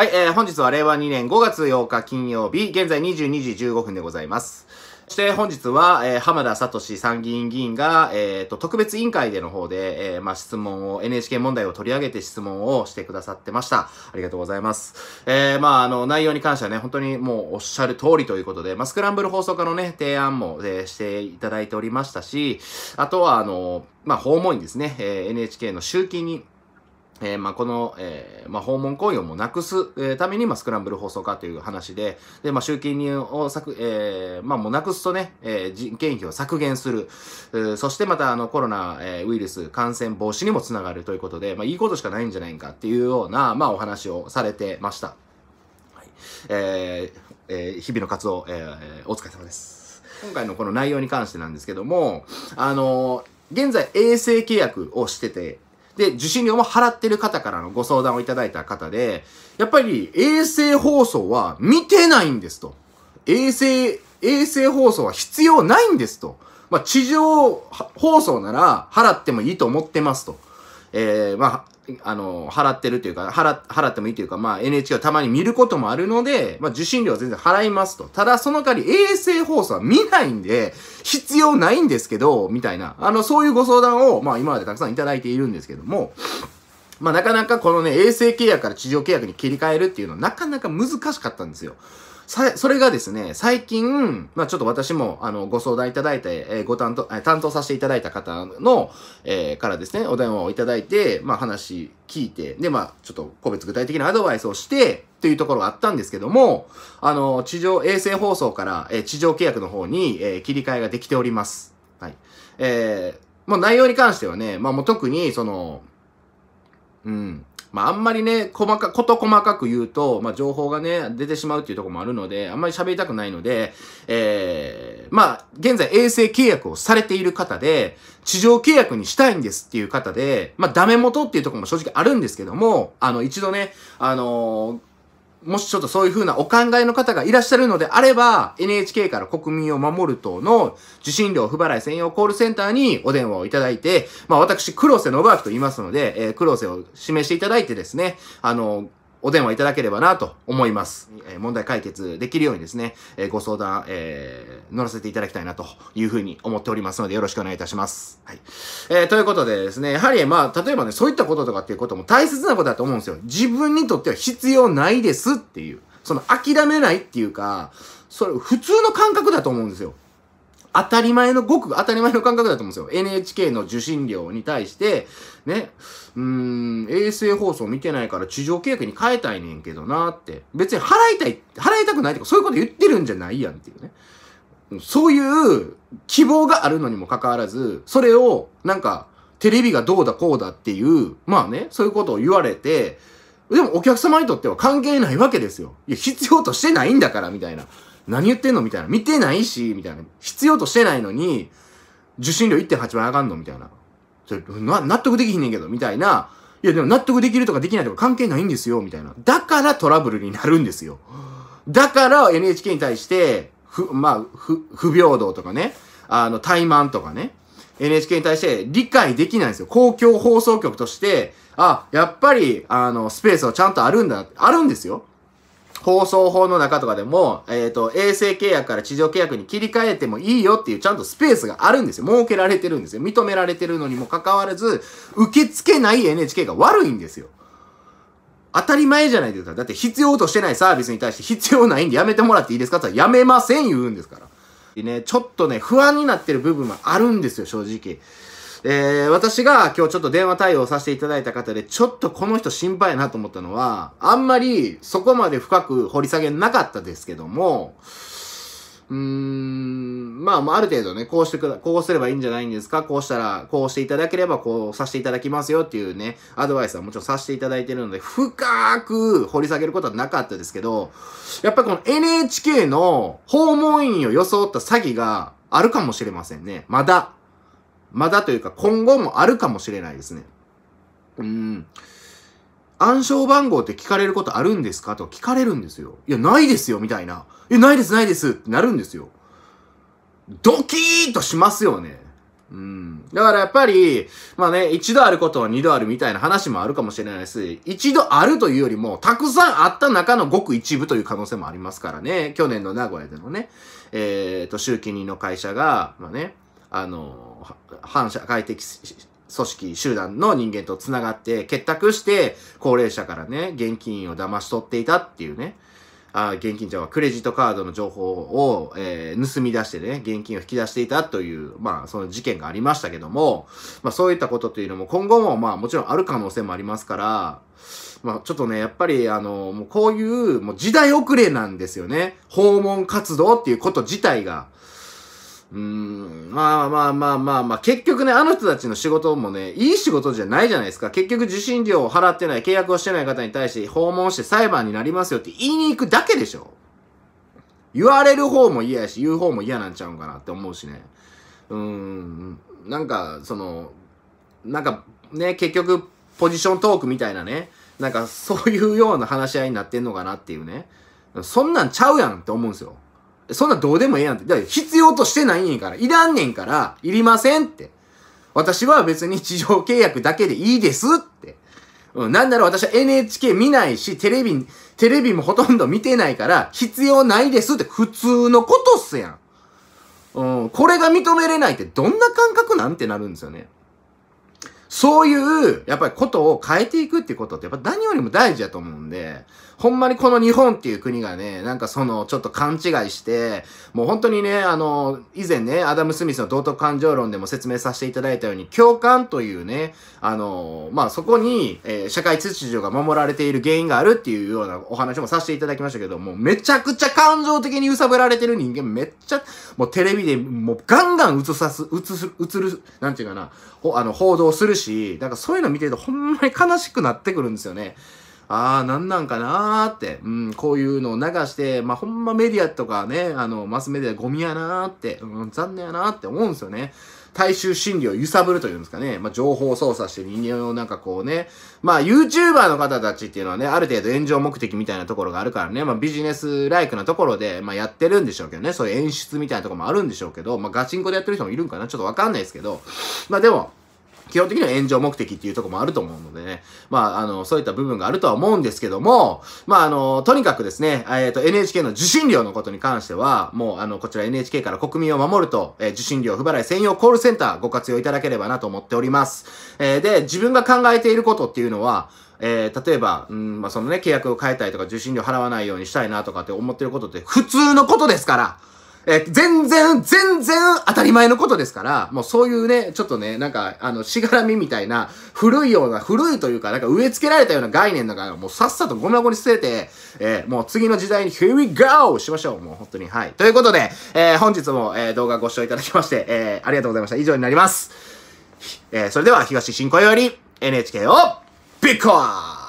はい、えー、本日は令和2年5月8日金曜日、現在22時15分でございます。そして本日は、えー、浜田聡参議院議員が、えーと、特別委員会での方で、えーまあ、質問を NHK 問題を取り上げて質問をしてくださってました。ありがとうございます。えー、まああの内容に関してはね、本当にもうおっしゃる通りということで、まあ、スクランブル放送課のね、提案も、えー、していただいておりましたし、あとはあの、まあ、訪問員ですね、えー、NHK の集金にえー、まあ、この、えー、まあ、訪問為をもなくす、えために、まあ、スクランブル放送化という話で、で、まあ、集金入を削、えまあ、もうなくすとね、え人件費を削減する、えそしてまた、あの、コロナ、えウイルス感染防止にもつながるということで、まあ、いいことしかないんじゃないかっていうような、まあ、お話をされてました。はい、ええ日々の活動、えお疲れ様です。今回のこの内容に関してなんですけども、あの現在、衛星契約をしてて、で、受信料も払ってる方からのご相談をいただいた方で、やっぱり衛星放送は見てないんですと。衛星、衛星放送は必要ないんですと。まあ、地上放送なら払ってもいいと思ってますと。えー、まあ、あの、払ってるというか、払、払ってもいいというか、まあ NHK をたまに見ることもあるので、まあ受信料は全然払いますと。ただその代わり衛星放送は見ないんで、必要ないんですけど、みたいな、あの、そういうご相談を、まあ今までたくさんいただいているんですけども、まあ、なかなかこのね、衛星契約から地上契約に切り替えるっていうのはなかなか難しかったんですよ。さ、それがですね、最近、まあちょっと私も、あの、ご相談いただいて、えー、ご担当、え担当させていただいた方の、えー、からですね、お電話をいただいて、まあ話聞いて、で、まあちょっと個別具体的なアドバイスをして、というところがあったんですけども、あの、地上、衛星放送から、えー、地上契約の方に、え切り替えができております。はい。えー、もう内容に関してはね、まあもう特に、その、うん。まあ、あんまりね、細か、こと細かく言うと、まあ、情報がね、出てしまうっていうところもあるので、あんまり喋りたくないので、ええー、まあ、現在衛星契約をされている方で、地上契約にしたいんですっていう方で、まあ、ダメ元っていうところも正直あるんですけども、あの、一度ね、あのーもしちょっとそういうふうなお考えの方がいらっしゃるのであれば、NHK から国民を守る党の受信料不払い専用コールセンターにお電話をいただいて、まあ私、黒瀬信明と言いますので、えー、黒瀬を示していただいてですね、あの、お電話いただければなと思います。え問題解決できるようにですね、えご相談、えー、乗らせていただきたいなというふうに思っておりますので、よろしくお願いいたします。はい。えー、ということでですね、やはり、まあ、例えばね、そういったこととかっていうことも大切なことだと思うんですよ。自分にとっては必要ないですっていう、その諦めないっていうか、それ普通の感覚だと思うんですよ。当たり前の、ごく当たり前の感覚だと思うんですよ。NHK の受信料に対して、ね、うーん、衛星放送見てないから地上契約に変えたいねんけどなって。別に払いたい、払いたくないとかそういうこと言ってるんじゃないやんっていうね。そういう希望があるのにもかかわらず、それをなんかテレビがどうだこうだっていう、まあね、そういうことを言われて、でもお客様にとっては関係ないわけですよ。いや、必要としてないんだからみたいな。何言ってんのみたいな。見てないし、みたいな。必要としてないのに、受信料1.8倍上がんのみたいな。な、納得できひんねんけど、みたいな。いや、でも納得できるとかできないとか関係ないんですよ、みたいな。だからトラブルになるんですよ。だから NHK に対して、ふ、まあ、不平等とかね、あの、怠慢とかね、NHK に対して理解できないんですよ。公共放送局として、あ、やっぱり、あの、スペースはちゃんとあるんだ、あるんですよ。放送法の中とかでも、えっ、ー、と、衛星契約から地上契約に切り替えてもいいよっていうちゃんとスペースがあるんですよ。設けられてるんですよ。認められてるのにもかかわらず、受け付けない NHK が悪いんですよ。当たり前じゃないですか。だって必要としてないサービスに対して必要ないんでやめてもらっていいですかって言ったらやめません言うんですから。でね、ちょっとね、不安になってる部分はあるんですよ、正直。えー、私が今日ちょっと電話対応させていただいた方で、ちょっとこの人心配やなと思ったのは、あんまりそこまで深く掘り下げなかったですけども、うーん、まあ、ある程度ね、こうしてくだ、こうすればいいんじゃないんですかこうしたら、こうしていただければ、こうさせていただきますよっていうね、アドバイスはもちろんさせていただいてるので、深く掘り下げることはなかったですけど、やっぱりこの NHK の訪問員を装った詐欺があるかもしれませんね。まだ。まだというか今後もあるかもしれないですね。うん。暗証番号って聞かれることあるんですかと聞かれるんですよ。いや、ないですよ、みたいな。いや、ないです、ないですってなるんですよ。ドキーとしますよね。うん。だからやっぱり、まあね、一度あることは二度あるみたいな話もあるかもしれないし、一度あるというよりも、たくさんあった中のごく一部という可能性もありますからね。去年の名古屋でのね、えー、と、集金人の会社が、まあね、あの、反社会的組織、集団の人間と繋がって結託して高齢者からね、現金を騙し取っていたっていうね、あ現金じゃクレジットカードの情報を、えー、盗み出してね、現金を引き出していたという、まあ、その事件がありましたけども、まあ、そういったことというのも今後も、まあ、もちろんある可能性もありますから、まあ、ちょっとね、やっぱり、あの、もうこういう、もう時代遅れなんですよね。訪問活動っていうこと自体が。うーん、まあまあまあまあまあ、結局ね、あの人たちの仕事もね、いい仕事じゃないじゃないですか。結局受信料を払ってない、契約をしてない方に対して訪問して裁判になりますよって言いに行くだけでしょ。言われる方も嫌やし、言う方も嫌なんちゃうんかなって思うしね。うん、なんか、その、なんかね、結局、ポジショントークみたいなね、なんかそういうような話し合いになってんのかなっていうね。そんなんちゃうやんって思うんですよ。そんなどうでもええやんって。だから必要としてないんやから、いらんねんから、いりませんって。私は別に地上契約だけでいいですって。うん、なんなら私は NHK 見ないし、テレビ、テレビもほとんど見てないから、必要ないですって普通のことっすやん。うん、これが認めれないってどんな感覚なんてなるんですよね。そういう、やっぱりことを変えていくってことって、やっぱ何よりも大事だと思うんで、ほんまにこの日本っていう国がね、なんかその、ちょっと勘違いして、もう本当にね、あの、以前ね、アダム・スミスの道徳感情論でも説明させていただいたように、共感というね、あの、まあ、そこに、えー、社会秩序が守られている原因があるっていうようなお話もさせていただきましたけど、もうめちゃくちゃ感情的に揺さぶられてる人間めっちゃ、もうテレビでもうガンガン映さす、映す、映る、なんていうかな、ほあの、報道するし、し、なんかそういうの見てるとほんまに悲しくなってくるんですよね。ああ、なんなんかなーって、うん、こういうのを流して、まあ、ほんまメディアとかね、あの、マスメディアゴミやなーって、うん、残念やなーって思うんですよね。大衆心理を揺さぶるというんですかね。まあ、情報操作して人間をなんかこうね。まあ、YouTuber の方たちっていうのはね、ある程度炎上目的みたいなところがあるからね、まあ、ビジネスライクなところで、まあ、やってるんでしょうけどね。そういう演出みたいなところもあるんでしょうけど、まあ、ガチンコでやってる人もいるんかなちょっとわかんないですけど。まあ、でも、基本的には炎上目的っていうとこもあると思うのでね。まあ、あの、そういった部分があるとは思うんですけども、まあ、あの、とにかくですね、えっ、ー、と、NHK の受信料のことに関しては、もう、あの、こちら NHK から国民を守ると、えー、受信料不払い専用コールセンターご活用いただければなと思っております。えー、で、自分が考えていることっていうのは、えー、例えば、うんまあ、そのね、契約を変えたりとか、受信料払わないようにしたいなとかって思ってることって普通のことですからえー、全然、全然当たり前のことですから、もうそういうね、ちょっとね、なんか、あの、しがらみみたいな、古いような、古いというか、なんか植え付けられたような概念だから、もうさっさとゴミ箱に捨てて、えー、もう次の時代に、Here we go! しましょう、もう本当に。はい。ということで、えー、本日も、え動画ご視聴いただきまして、えありがとうございました。以上になります。えそれでは、東新小より、NHK を、ビッコア